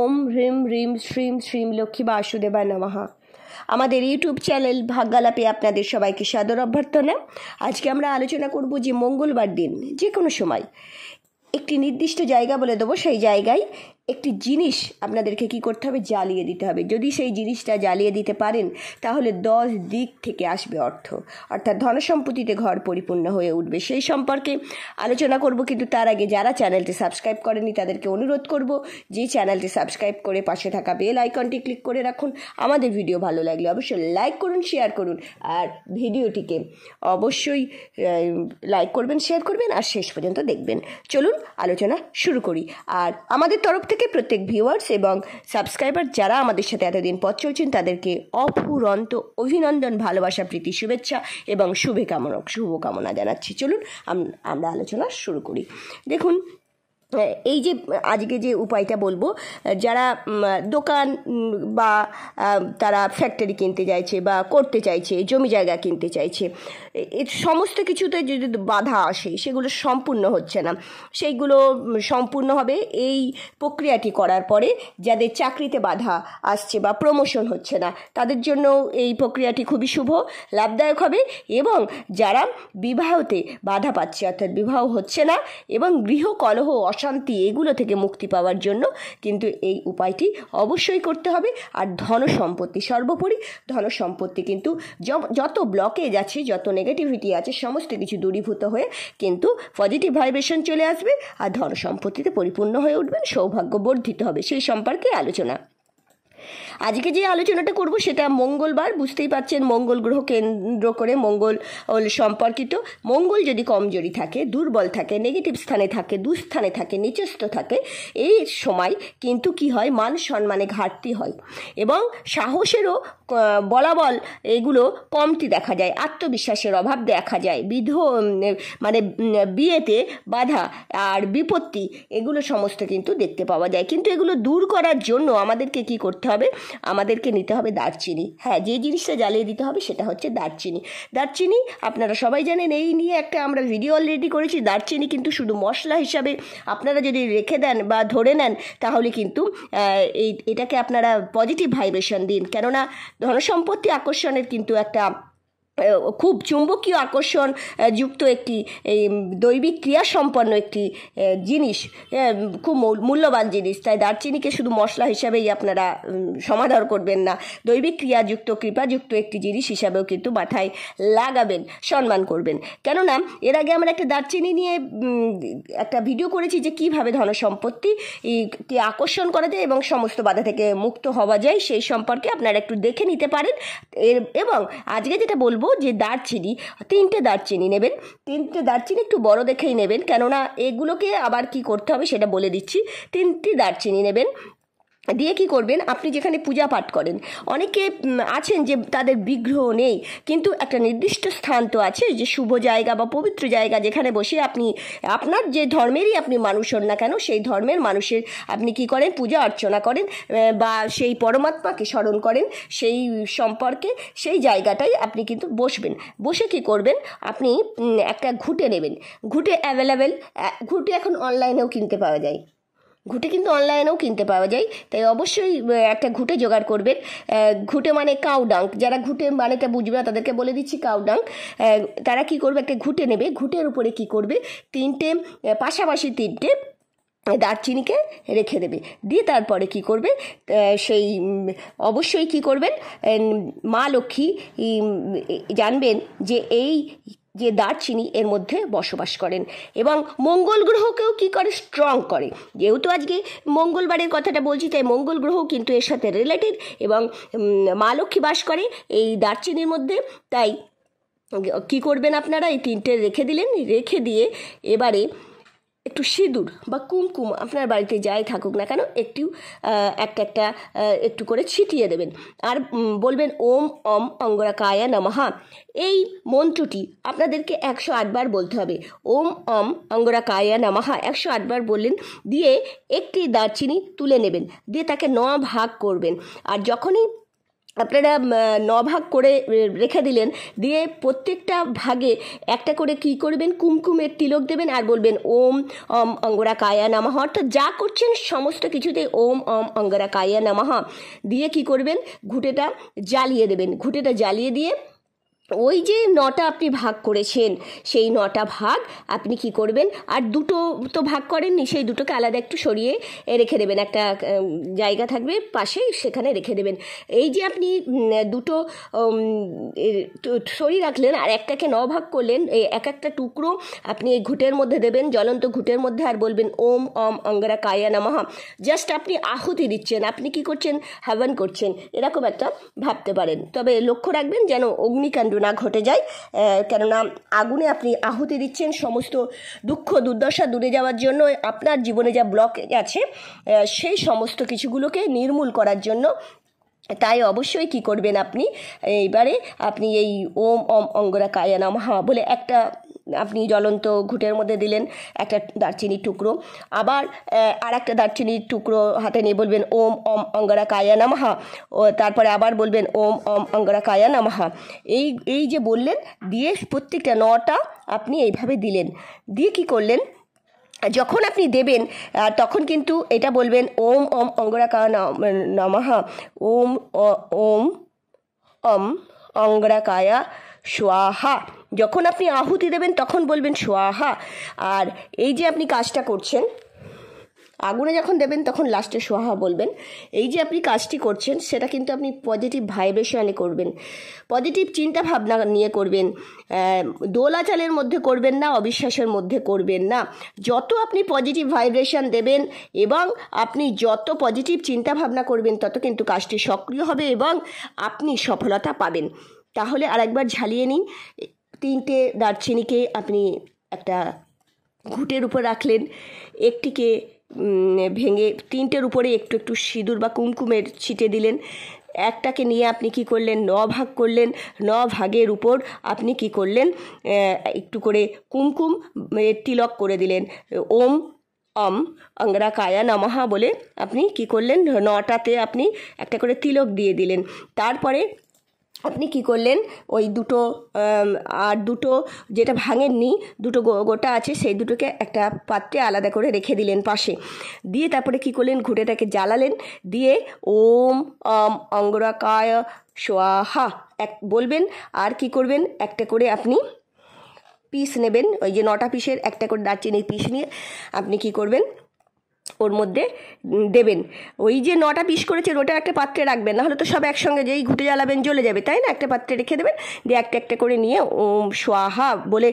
ওম হ্রিম হ্রিম শ্রীম শ্রীম লক্ষ্মী বাসুদেবা নমহা আমাদের YouTube channel ভাগ্যালাপে আপনাদের সবাইকে সাদর অভ্যর্থনা আজকে আমরা আলোচনা করব যে মঙ্গলবার দিন যে কোনো সময় একটি নির্দিষ্ট জায়গা বলে দেবো সেই জায়গায় একটি জিনিস আপনাদেরকে কি করতে হবে জ্বালিয়ে দিতে হবে যদি সেই জিনিসটা জ্বালিয়ে দিতে পারেন তাহলে দশ দিক থেকে আসবে অর্থ অর্থাৎ ধনসম্পত্তিতে ঘর পরিপূর্ণ হয়ে উঠবে সেই সম্পর্কে আলোচনা করব কিন্তু তার আগে যারা চ্যানেলটি সাবস্ক্রাইব করেনি তাদেরকে অনুরোধ করব যে চ্যানেলটি সাবস্ক্রাইব করে পাশে থাকা বেল আইকনটি ক্লিক করে রাখুন আমাদের ভিডিও ভালো লাগলে অবশ্যই লাইক করুন শেয়ার করুন আর ভিডিওটিকে অবশ্যই লাইক করবেন শেয়ার করবেন আর শেষ পর্যন্ত দেখবেন চলুন আলোচনা শুরু করি আর আমাদের তরফ থেকে থেকে প্রত্যেক ভিউয়ার্স এবং সাবস্ক্রাইবার যারা আমাদের সাথে এতদিন পথ চলছেন তাদেরকে অফুরন্ত অভিনন্দন ভালোবাসা প্রীতি শুভেচ্ছা এবং শুভকামনা শুভকামনা জানাচ্ছি চলুন আমরা আলোচনা শুরু করি দেখুন হ্যাঁ, এই যে আজকে যে উপায়টা বলবো যারা দোকান বা তারা ফ্যাক্টরি কিনতে চাইছে বা করতে চাইছে জমি জায়গা কিনতে চাইছে সমস্ত কিছুতে যদি বাধা আসে সেগুলো সম্পূর্ণ হচ্ছে না সেইগুলো সম্পূর্ণ হবে এই প্রক্রিয়াটি করার পরে যাদের চাকরিতে বাধা আসছে বা প্রমোশন হচ্ছে না তাদের জন্য এই প্রক্রিয়াটি খুবই শুভ লাভদায়ক হবে এবং যারা বিবাহতে বাধা পাচ্ছে অর্থাৎ বিবাহ হচ্ছে না এবং গৃহকলহ অশান্তি এগুলো থেকে মুক্তি পাওয়ার জন্য কিন্তু এই উপায়টি অবশ্যই করতে হবে আর ধন সম্পত্তি সর্বোপরি ধন সম্পত্তি কিন্তু যত ব্লকেজ আছে যত নেগেটিভিটি আছে সমস্ত কিছু দূরীভূত হয়ে কিন্তু পজিটিভ ভাইব্রেশন চলে আসবে আর ধন সম্পত্তিতে পরিপূর্ণ হয়ে উঠবেন সৌভাগ্য বর্ধিত হবে সেই সম্পর্কে আলোচনা আজকে যে আলোচনাটা করব সেটা মঙ্গলবার বুঝতেই পারছেন মঙ্গল গ্রহ কেন্দ্র করে মঙ্গল সম্পর্কিত মঙ্গল যদি কমজোরি থাকে দুর্বল থাকে নেগেটিভ স্থানে থাকে দুস্থানে থাকে নিচস্থ থাকে এই সময় কিন্তু কি হয় মান সম্মানে ঘাটতি হয় এবং সাহসেরও বলাবল এগুলো কমতি দেখা যায় আত্মবিশ্বাসের অভাব দেখা যায় বিধ মানে বিয়েতে বাধা আর বিপত্তি এগুলো সমস্ত কিন্তু দেখতে পাওয়া যায় কিন্তু এগুলো দূর করার জন্য আমাদেরকে কি করতে হবে আমাদেরকে নিতে হবে দারচিনি হ্যাঁ যে জিনিসটা জ্বালিয়ে দিতে হবে সেটা হচ্ছে দারচিনি দারচিনি আপনারা সবাই জানেন এই নিয়ে একটা আমরা ভিডিও অলরেডি করেছি দারচিনি কিন্তু শুধু মশলা হিসাবে আপনারা যদি রেখে দেন বা ধরে নেন তাহলে কিন্তু এই এটাকে আপনারা পজিটিভ ভাইব্রেশন দিন কেননা ধনসম্পত্তি আকর্ষণের কিন্তু একটা খুব চুম্বকীয় আকর্ষণ যুক্ত একটি এই দৈবিক ক্রিয়া সম্পন্ন একটি জিনিস খুব মূল্যবান জিনিস তাই দারচিনিকে শুধু মশলা হিসাবেই আপনারা সমাধান করবেন না দৈবিক ক্রিয়াযুক্ত কৃপাযুক্ত একটি জিনিস হিসাবেও কিন্তু মাথায় লাগাবেন সম্মান করবেন কেননা এর আগে আমরা একটা দারচিনি নিয়ে একটা ভিডিও করেছি যে কিভাবে ধনসম্পত্তি কে আকর্ষণ করা যায় এবং সমস্ত বাধা থেকে মুক্ত হওয়া যায় সেই সম্পর্কে আপনারা একটু দেখে নিতে পারেন এর এবং আজকে যেটা বলবো বলবো যে দারচিনি তিনটে দারচিনি নেবেন তিনটে দারচিনি একটু বড় দেখেই নেবেন কেননা এগুলোকে আবার কি করতে হবে সেটা বলে দিচ্ছি তিনটি দারচিনি নেবেন দিয়ে কি করবেন আপনি যেখানে পূজা পাঠ করেন অনেকে আছেন যে তাদের বিগ্রহ নেই কিন্তু একটা নির্দিষ্ট স্থান তো আছে যে শুভ জায়গা বা পবিত্র জায়গা যেখানে বসে আপনি আপনার যে ধর্মেরই আপনি মানুষ হন না কেন সেই ধর্মের মানুষের আপনি কি করেন পূজা অর্চনা করেন বা সেই পরমাত্মাকে স্মরণ করেন সেই সম্পর্কে সেই জায়গাটাই আপনি কিন্তু বসবেন বসে কি করবেন আপনি একটা ঘুটে নেবেন ঘুটে অ্যাভেলেবেল ঘুটে এখন অনলাইনেও কিনতে পাওয়া যায় ঘুটে কিন্তু অনলাইনেও কিনতে পাওয়া যায় তাই অবশ্যই একটা ঘুটে জোগাড় করবেন ঘুটে মানে কাউডাঙ্ক যারা ঘুটে মানেটা বুঝবে না তাদেরকে বলে দিচ্ছি কাউডাঙ্ক তারা কি করবে একটা ঘুটে নেবে ঘুটের উপরে কি করবে তিনটে পাশাপাশি তিনটে দারচিনিকে রেখে দেবে দিয়ে তারপরে কি করবে সেই অবশ্যই কি করবেন মা লক্ষ্মী জানবেন যে এই যে দারচিনি এর মধ্যে বসবাস করেন এবং মঙ্গল গ্রহকেও কি করে স্ট্রং করে যেহেতু আজকে মঙ্গলবারের কথাটা বলছি তাই মঙ্গল গ্রহ কিন্তু এর সাথে রিলেটেড এবং মা লক্ষ্মী বাস করে এই দারচিনির মধ্যে তাই কি করবেন আপনারা এই তিনটে রেখে দিলেন রেখে দিয়ে এবারে একটু সিঁদুর বা কুমকুম আপনার বাড়িতে যাই থাকুক না কেন একটু একটা একটা একটু করে ছিটিয়ে দেবেন আর বলবেন ওম অম অঙ্গরা কায়া নমহা এই মন্ত্রটি আপনাদেরকে একশো আটবার বলতে হবে ওম অম অঙ্গরা কায়া নমহা একশো আটবার বললেন দিয়ে একটি দারচিনি তুলে নেবেন দিয়ে তাকে ন ভাগ করবেন আর যখনই আপনারা ন ভাগ করে রেখে দিলেন দিয়ে প্রত্যেকটা ভাগে একটা করে কি করবেন কুমকুমের তিলক দেবেন আর বলবেন ওম অম অঙ্গরা কায়া নামাহা অর্থাৎ যা করছেন সমস্ত কিছুতে ওম অম অঙ্গরা কায়া নামাহা দিয়ে কি করবেন ঘুটেটা জ্বালিয়ে দেবেন ঘুটেটা জ্বালিয়ে দিয়ে ওই যে নটা আপনি ভাগ করেছেন সেই নটা ভাগ আপনি কি করবেন আর দুটো তো ভাগ করেননি সেই দুটোকে আলাদা একটু সরিয়ে রেখে দেবেন একটা জায়গা থাকবে পাশে সেখানে রেখে দেবেন এই যে আপনি দুটো সরিয়ে রাখলেন আর একটাকে ন ভাগ করলেন এক একটা টুকরো আপনি এই ঘুটের মধ্যে দেবেন জ্বলন্ত ঘুটের মধ্যে আর বলবেন ওম অম অঙ্গরা কায়া নামাহা জাস্ট আপনি আহুতি দিচ্ছেন আপনি কি করছেন হ্যাভেন করছেন এরকম একটা ভাবতে পারেন তবে লক্ষ্য রাখবেন যেন অগ্নিকাণ্ড ঘটনা ঘটে যায় কেননা আগুনে আপনি আহুতি দিচ্ছেন সমস্ত দুঃখ দুর্দশা দূরে যাওয়ার জন্য আপনার জীবনে যা ব্লক আছে সেই সমস্ত কিছুগুলোকে নির্মূল করার জন্য তাই অবশ্যই কি করবেন আপনি এইবারে আপনি এই ওম অম অঙ্গরা কায়া নমহা বলে একটা আপনি জ্বলন্ত ঘুটের মধ্যে দিলেন একটা দারচিনির টুকরো আবার আর একটা দারচিনির টুকরো হাতে নিয়ে বলবেন ওম অম অঙ্গারা কায়া নামাহা ও তারপরে আবার বলবেন ওম অম অঙ্গারা কায়া নামাহা এই এই যে বললেন দিয়ে প্রত্যেকটা নটা আপনি এইভাবে দিলেন দিয়ে কি করলেন যখন আপনি দেবেন তখন কিন্তু এটা বলবেন ওম অম অঙ্গরা কায়া নমাহা ওম ওম অম অঙ্গরা কায়া সোয়াহা যখন আপনি আহুতি দেবেন তখন বলবেন সোয়াহা আর এই যে আপনি কাজটা করছেন আগুনে যখন দেবেন তখন লাস্টে সোহা বলবেন এই যে আপনি কাজটি করছেন সেটা কিন্তু আপনি পজিটিভ ভাইব্রেশনে করবেন পজিটিভ চিন্তা ভাবনা নিয়ে করবেন দোলাচালের মধ্যে করবেন না অবিশ্বাসের মধ্যে করবেন না যত আপনি পজিটিভ ভাইব্রেশন দেবেন এবং আপনি যত পজিটিভ চিন্তা ভাবনা করবেন তত কিন্তু কাজটি সক্রিয় হবে এবং আপনি সফলতা পাবেন তাহলে আরেকবার ঝালিয়ে নিন তিনটে দারচিনিকে আপনি একটা ঘুটের উপর রাখলেন একটিকে ভেঙে তিনটের উপরে একটু একটু সিঁদুর বা কুমকুমের ছিটে দিলেন একটাকে নিয়ে আপনি কি করলেন ন ভাগ করলেন ন ভাগের উপর আপনি কি করলেন একটু করে কুমকুম তিলক করে দিলেন ওম অম অঙ্গরা কায়া নমহা বলে আপনি কি করলেন নটাতে আপনি একটা করে তিলক দিয়ে দিলেন তারপরে আপনি কি করলেন ওই দুটো আর দুটো যেটা ভাঙেননি দুটো গোটা আছে সেই দুটোকে একটা পাত্রে আলাদা করে রেখে দিলেন পাশে দিয়ে তারপরে কি করলেন ঘুঁটেটাকে জ্বালালেন দিয়ে ওম অম অঙ্গরাকায় সোয়াহা এক বলবেন আর কি করবেন একটা করে আপনি পিস নেবেন ওই যে নটা পিসের একটা করে দারচিনির পিস নিয়ে আপনি কি করবেন ওর মধ্যে দেবেন ওই যে নটা পিস করেছে ওটা একটা পাত্রে রাখবেন নাহলে তো সব একসঙ্গে যেই ঘুটে জ্বালাবেন জ্বলে যাবে তাই না একটা পাত্রে রেখে দেবেন দিয়ে একটা একটা করে নিয়ে ওম সোয়াহা বলে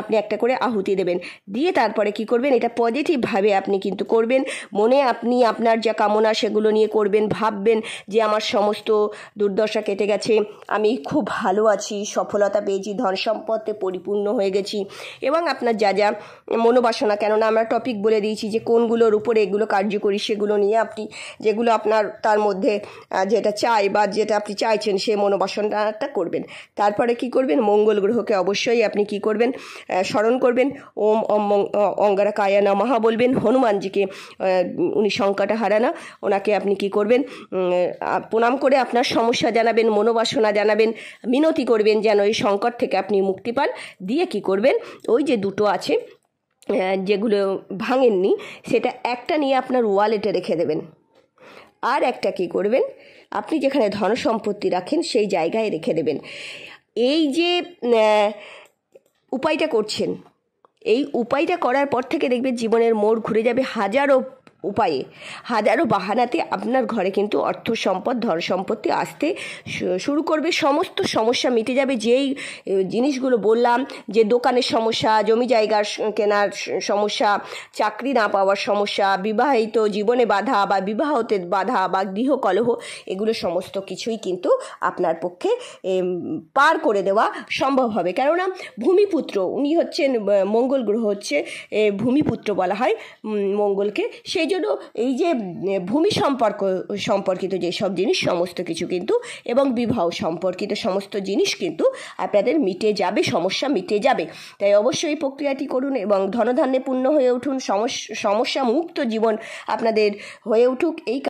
আপনি একটা করে আহুতি দেবেন দিয়ে তারপরে কি করবেন এটা পজিটিভভাবে আপনি কিন্তু করবেন মনে আপনি আপনার যা কামনা সেগুলো নিয়ে করবেন ভাববেন যে আমার সমস্ত দুর্দশা কেটে গেছে আমি খুব ভালো আছি সফলতা পেয়েছি ধন সম্পদে পরিপূর্ণ হয়ে গেছি এবং আপনার যা যা মনোবাসনা কেননা আমরা টপিক বলে দিয়েছি যে কোনগুলো উপরে এগুলো কার্যকরী সেগুলো নিয়ে আপনি যেগুলো আপনার তার মধ্যে যেটা চাই বা যেটা আপনি চাইছেন সেই মনোবাসনাটা করবেন তারপরে কি করবেন মঙ্গল গ্রহকে অবশ্যই আপনি কি করবেন স্মরণ করবেন ওম অঙ্গারা কায়ানা মহা বলবেন হনুমানজিকে উনি শঙ্কাটা হারানা ওনাকে আপনি কি করবেন প্রণাম করে আপনার সমস্যা জানাবেন মনোবাসনা জানাবেন মিনতি করবেন যেন এই সংকট থেকে আপনি মুক্তি পান দিয়ে কি করবেন ওই যে দুটো আছে যেগুলো ভাঙেননি সেটা একটা নিয়ে আপনার ওয়ালেটে রেখে দেবেন আর একটা কি করবেন আপনি যেখানে ধন সম্পত্তি রাখেন সেই জায়গায় রেখে দেবেন এই যে উপায়টা করছেন এই উপায়টা করার পর থেকে দেখবে জীবনের মোড় ঘুরে যাবে হাজারো উপায়ে হাজারো বাহানাতে আপনার ঘরে কিন্তু অর্থ সম্পদ ধন সম্পত্তি আসতে শুরু করবে সমস্ত সমস্যা মিটে যাবে যেই জিনিসগুলো বললাম যে দোকানের সমস্যা জমি জায়গার কেনার সমস্যা চাকরি না পাওয়ার সমস্যা বিবাহিত জীবনে বাধা বা বিবাহতে বাধা বা গৃহকলহ এগুলো সমস্ত কিছুই কিন্তু আপনার পক্ষে পার করে দেওয়া সম্ভব হবে কেননা ভূমিপুত্র উনি হচ্ছেন মঙ্গল গ্রহ হচ্ছে ভূমিপুত্র বলা হয় মঙ্গলকে সেই জন্য এই যে ভূমি সম্পর্ক সম্পর্কিত যেসব জিনিস সমস্ত কিছু কিন্তু এবং বিবাহ সম্পর্কিত সমস্ত জিনিস কিন্তু আপনাদের মিটে যাবে সমস্যা মিটে যাবে তাই অবশ্যই এই প্রক্রিয়াটি করুন এবং ধনধান্যে পূর্ণ হয়ে উঠুন সমস্যা মুক্ত জীবন আপনাদের হয়ে উঠুক এই